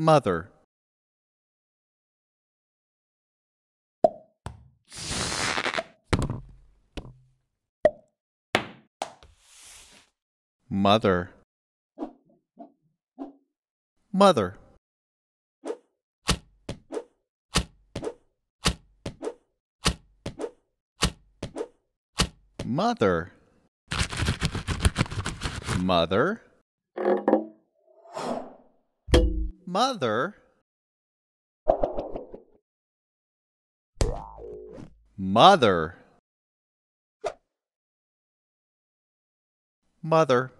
Mother. Mother. Mother. Mother. Mother. mother mother mother